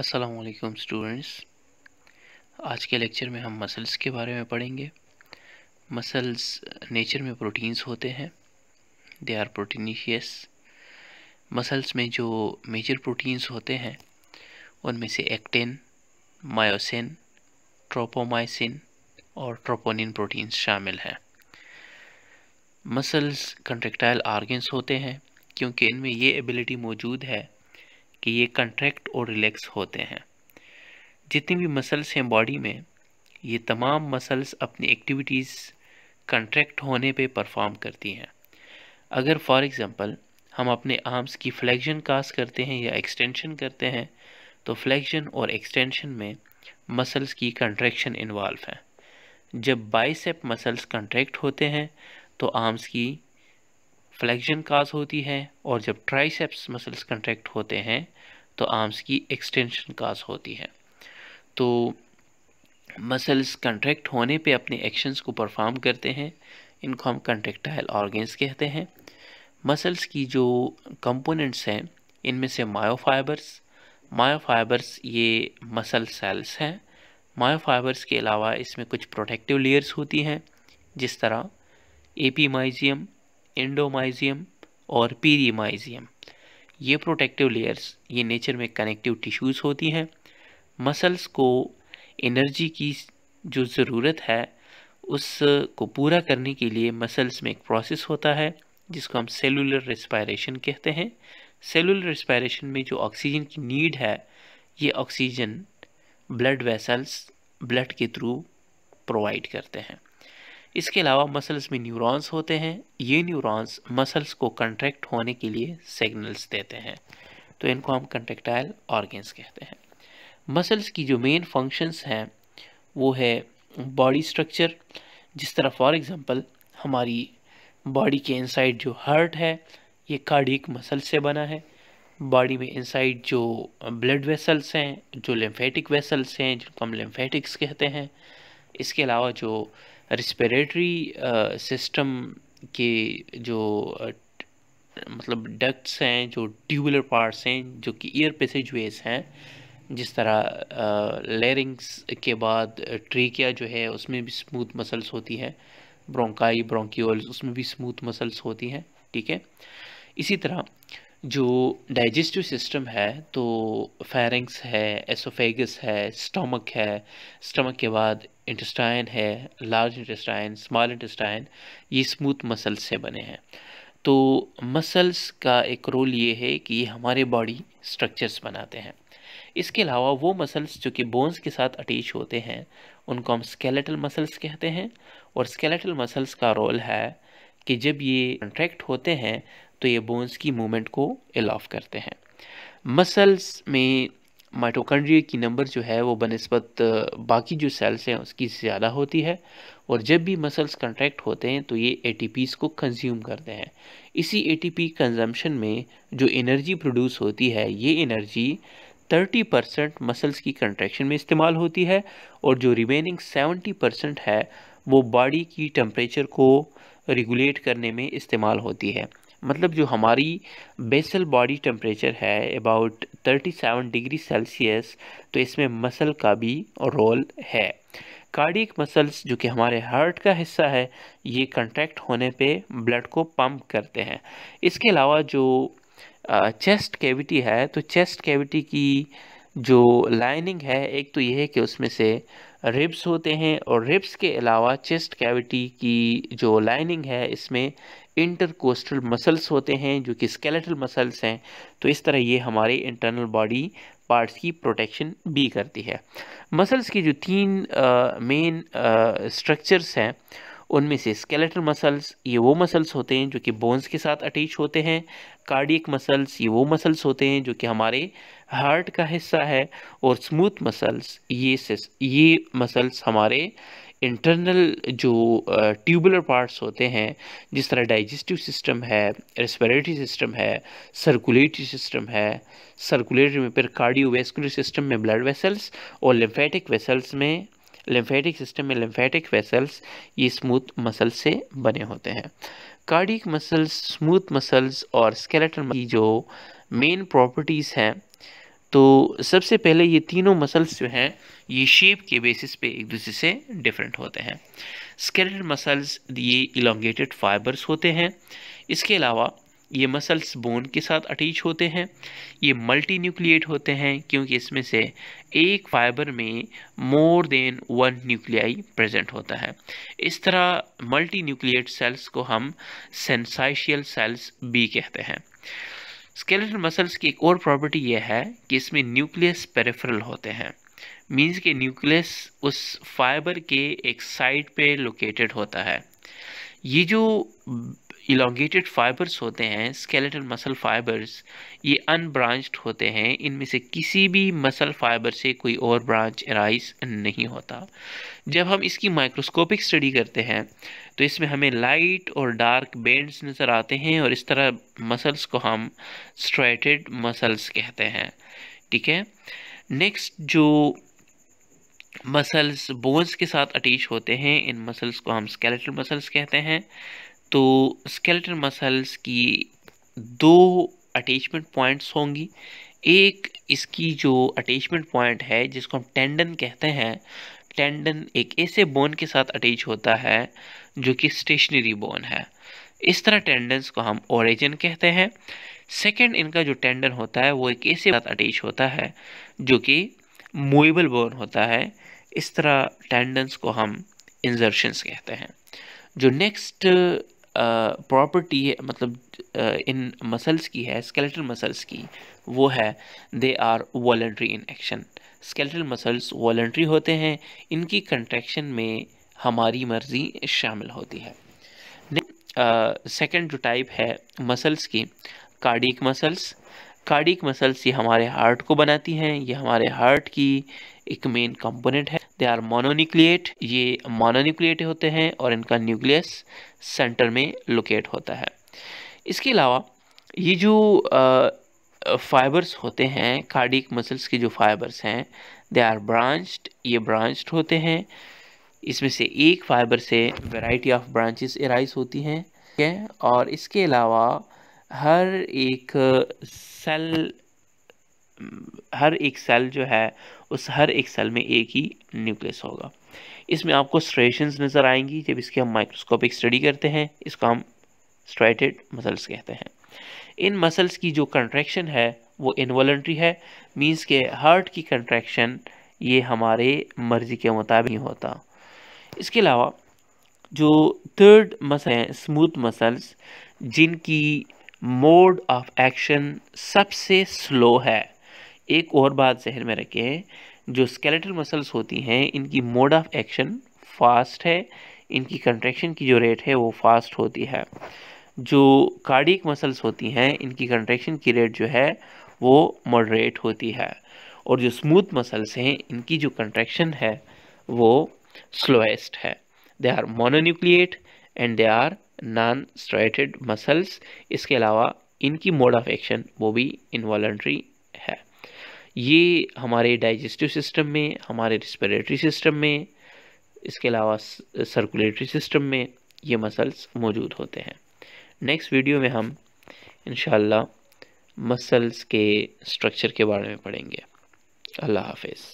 असलकम स्टूडेंट्स आज के लेक्चर में हम मसल्स के बारे में पढ़ेंगे मसल्स नेचर uh, में प्रोटीन्स होते हैं दे आर प्रोटीनिशियस मसल्स में जो मेजर प्रोटीन्स होते हैं उनमें से एक्टिन मायोसिन ट्रोपोमाइसिन और ट्रोपोनिन प्रोटीन्स शामिल हैं मसल्स कंट्रेक्टाइल आर्गेंस होते हैं क्योंकि इनमें ये एबिलिटी मौजूद है कि ये कंट्रैक्ट और रिलैक्स होते हैं जितनी भी मसल्स हैं बॉडी में ये तमाम मसल्स अपनी एक्टिविटीज़ कंट्रैक्ट होने पे परफॉर्म करती हैं अगर फॉर एग्ज़ाम्पल हम अपने आर्म्स की फ्लैक्शन कास्ट करते हैं या एक्सटेंशन करते हैं तो फ्लैक्शन और एक्सटेंशन में मसल्स की कंट्रैक्शन इन्वॉल्व है जब बाइसेप मसल्स कंट्रैक्ट होते हैं तो आर्म्स की फ्लैक्शन काज होती है और जब ट्राइसेप्स मसल्स कंट्रैक्ट होते हैं तो आर्म्स की एक्सटेंशन काज होती है तो मसल्स कंट्रैक्ट होने पे अपने एक्शंस को परफॉर्म करते हैं इनको हम कंट्रेक्टाइल ऑर्गेंस कहते हैं मसल्स की जो कंपोनेंट्स हैं इनमें से मायोफाइबर्स मायोफाइबर्स ये मसल सेल्स हैं मायोफाइबर्स के अलावा इसमें कुछ प्रोटेक्टिव लेयर्स होती हैं जिस तरह एपीमाइजियम एंडोमाइजियम और पीरीमाइजियम ये प्रोटेक्टिव लेयर्स ये नेचर में कनेक्टिव टिश्यूज़ होती हैं मसल्स को एनर्जी की जो ज़रूरत है उसको पूरा करने के लिए मसल्स में एक प्रोसेस होता है जिसको हम सेलुलर रेस्पायरेशन कहते हैं सेलुलर रेस्पायरेशन में जो ऑक्सीजन की नीड है ये ऑक्सीजन ब्लड वेसल्स ब्लड के थ्रू प्रोवाइड करते हैं इसके अलावा मसल्स में न्यूरॉन्स होते हैं ये न्यूरॉन्स मसल्स को कंट्रैक्ट होने के लिए सिग्नल्स देते हैं तो इनको हम कंट्रेक्टाइल ऑर्गेंस कहते हैं मसल्स की जो मेन फंक्शंस हैं वो है बॉडी स्ट्रक्चर जिस तरह फॉर एग्जांपल हमारी बॉडी के इनसाइड जो हार्ट है ये कार्डिक मसल से बना है बॉडी में इनसाइड जो ब्लड वेसल्स हैं जो लिम्फेटिक वेसल्स हैं जिनको हम लिम्फेटिक्स कहते हैं इसके अलावा जो रिस्पिरेटरी सिस्टम uh, के जो uh, मतलब डक्ट्स हैं जो ट्यूबुलर पार्ट्स हैं जो कि ईयर पेसेज वेस हैं जिस तरह लेरिंग्स uh, के बाद ट्रीकिया जो है उसमें भी स्मूथ मसल्स होती हैं ब्रोंकाई ब्रोंकियोल्स उसमें भी स्मूथ मसल्स होती हैं ठीक है इसी तरह जो डाइजेस्टिव सिस्टम है तो फैरिंग्स है एसोफेगस है स्टमक है स्टमक के बाद इंटेस्टाइन है लार्ज इंटेस्टाइन स्मॉल इंटेस्टाइन ये स्मूथ मसल्स से बने हैं तो मसल्स का एक रोल ये है कि ये हमारे बॉडी स्ट्रक्चर्स बनाते हैं इसके अलावा वो मसल्स जो कि बोन्स के साथ अटैच होते हैं उनको हम स्केलेटल मसल्स कहते हैं और स्केलेटल मसल्स का रोल है कि जब ये कंट्रैक्ट होते हैं तो ये बोन्स की मूवमेंट को एलाफ करते हैं मसल्स में माइटोकॉन्ड्रिया की नंबर जो है वो बनस्बत बाकी जो सेल्स हैं उसकी ज़्यादा होती है और जब भी मसल्स कंट्रैक्ट होते हैं तो ये एटीपीज़ को कंज्यूम करते हैं इसी एटीपी कंजम्पशन में जो एनर्जी प्रोड्यूस होती है ये एनर्जी 30 परसेंट मसल्स की कंट्रैक्शन में इस्तेमाल होती है और जो रिमेनिंग 70 परसेंट है वो बॉडी की टम्परेचर को रेगुलेट करने में इस्तेमाल होती है मतलब जो हमारी बेसल बॉडी टेम्परेचर है अबाउट 37 डिग्री सेल्सियस तो इसमें मसल का भी रोल है कार्डिक मसल्स जो कि हमारे हार्ट का हिस्सा है ये कंट्रैक्ट होने पे ब्लड को पंप करते हैं इसके अलावा जो चेस्ट कैविटी है तो चेस्ट कैविटी की जो लाइनिंग है एक तो यह है कि उसमें से रिब्स होते हैं और रिब्स के अलावा चेस्ट कैविटी की जो लाइनिंग है इसमें इंटरकोस्टल मसल्स होते हैं जो कि स्केलेटल मसल्स हैं तो इस तरह ये हमारे इंटरनल बॉडी पार्ट्स की प्रोटेक्शन भी करती है मसल्स की जो तीन मेन स्ट्रक्चर्स हैं उनमें से स्केलेटल मसल्स ये वो मसल्स होते हैं जो कि बोन्स के साथ अटैच होते हैं कार्डियक मसल्स ये वो मसल्स होते हैं जो कि हमारे हार्ट का हिस्सा है और स्मूथ मसल्स ये ये मसल्स हमारे इंटरनल जो ट्यूबुलर पार्ट्स होते हैं जिस तरह डाइजेस्टिव सिस्टम है रेस्पिरेटरी सिस्टम है सर्कुलेटरी सिस्टम है सर्कुलेटरी में फिर कार्डियोवेस्कुलर सिस्टम में ब्लड वेसल्स और लिम्फेटिक वेसल्स में लिम्फेटिक सिस्टम में लिम्फेटिक वेसल्स ये स्मूथ मसल से बने होते हैं कार्डिक मसल्स स्मूथ मसल्स और स्केलेटन की जो मेन प्रॉपर्टीज़ हैं तो सबसे पहले ये तीनों मसल्स जो हैं ये शेप के बेसिस पे एक दूसरे से डिफरेंट होते हैं स्केलेटन मसल्स ये इलोंगेटेड फाइबर्स होते हैं इसके अलावा ये मसल्स बोन के साथ अटैच होते हैं ये मल्टी न्यूक्लिएट होते हैं क्योंकि इसमें से एक फाइबर में more than one nuclei present होता है इस तरह मल्टी न्यूक्लिएट सेल्स को हम सेंसाइशियल सेल्स बी कहते हैं स्केलेटल मसल्स की एक और प्रॉपर्टी यह है कि इसमें न्यूक्लियस पेरेफरल होते हैं मींस के न्यूक्लियस उस फाइबर के एक साइड पे लोकेटेड होता है ये जो इलांगेटेड फाइबर्स होते हैं स्केलेटल मसल फाइबर्स ये अनब्रांच्ड होते हैं इनमें से किसी भी मसल फाइबर से कोई और ब्रांच एराइज नहीं होता जब हम इसकी माइक्रोस्कोपिक स्टडी करते हैं तो इसमें हमें लाइट और डार्क बैंड्स नज़र आते हैं और इस तरह मसल्स को हम स्ट्रेटेड मसल्स कहते हैं ठीक है नेक्स्ट जो मसल्स बोन्स के साथ अटैच होते हैं इन मसल्स को हम स्केलेटल मसल्स कहते हैं तो स्केलेटन मसल्स की दो अटैचमेंट पॉइंट्स होंगी एक इसकी जो अटैचमेंट पॉइंट है जिसको हम टेंडन कहते हैं टेंडन एक ऐसे बोन के साथ अटैच होता है जो कि स्टेशनरी बोन है इस तरह टेंडन्स को हम ओरिजिन कहते हैं सेकंड इनका जो टेंडन होता है वो एक ऐसे साथ अटैच होता है जो कि मूवेबल बोन होता है इस तरह टेंडन्स को हम इंजर्शंस कहते हैं जो नेक्स्ट प्रॉपर्टी मतलब इन मसल्स की है स्केलेटल मसल्स की वो है they are voluntary in action skeletal muscles voluntary होते हैं इनकी कंट्रैक्शन में हमारी मर्ज़ी शामिल होती है सेकंड जो टाइप है मसल्स की कार्डिक मसल्स कार्डिक मसल्स ये हमारे हार्ट को बनाती हैं ये हमारे हार्ट की एक मेन कंपोनेंट है दे आर मोनोन्यूक्लिएट ये मोनोन्यूक्लिएट होते हैं और इनका न्यूक्लियस सेंटर में लोकेट होता है इसके अलावा ये जो फाइबर्स होते हैं कार्डिक मसल्स के जो फाइबर्स हैं दे आर ब्रांच्ड ये ब्रांच्ड होते हैं इसमें से एक फाइबर से वैरायटी ऑफ ब्रांचेस एराइज होती हैं और इसके अलावा हर एक सेल हर एक सेल जो है उस हर एक सेल में एक ही न्यूक्लियस होगा इसमें आपको स्ट्रेशंस नज़र आएंगी जब इसके हम माइक्रोस्कोपिक स्टडी करते हैं इसको हम स्ट्राइटेड मसल्स कहते हैं इन मसल्स की जो कंट्रैक्शन है वो इनवॉलेंट्री है मींस के हार्ट की कंट्रैक्शन ये हमारे मर्ज़ी के मुताबिक होता इसके अलावा जो थर्ड मसल हैं स्मूथ मसल्स जिनकी मोड ऑफ एक्शन सबसे स्लो है एक और बात जहन में रखें जो स्केलेटल मसल्स होती हैं इनकी मोड ऑफ एक्शन फास्ट है इनकी कंट्रैक्शन की जो रेट है वो फास्ट होती है जो कार्डिक मसल्स होती हैं इनकी कंट्रैक्शन की रेट जो है वो मॉडरेट होती है और जो स्मूथ मसल्स हैं इनकी जो कंट्रैक्शन है वो स्लोएस्ट है they are mononucleate and they are non striated muscles इसके अलावा इनकी मोड ऑफ एक्शन वो भी इन्वॉल्ट्री है ये हमारे डाइजेस्टिव सिस्टम में हमारे रिस्परेटरी सिस्टम में इसके अलावा सर्कुलेटरी सिस्टम में ये मसल्स मौजूद होते हैं नेक्स्ट वीडियो में हम इन मसल्स के स्ट्रक्चर के बारे में पढ़ेंगे अल्लाह हाफिज़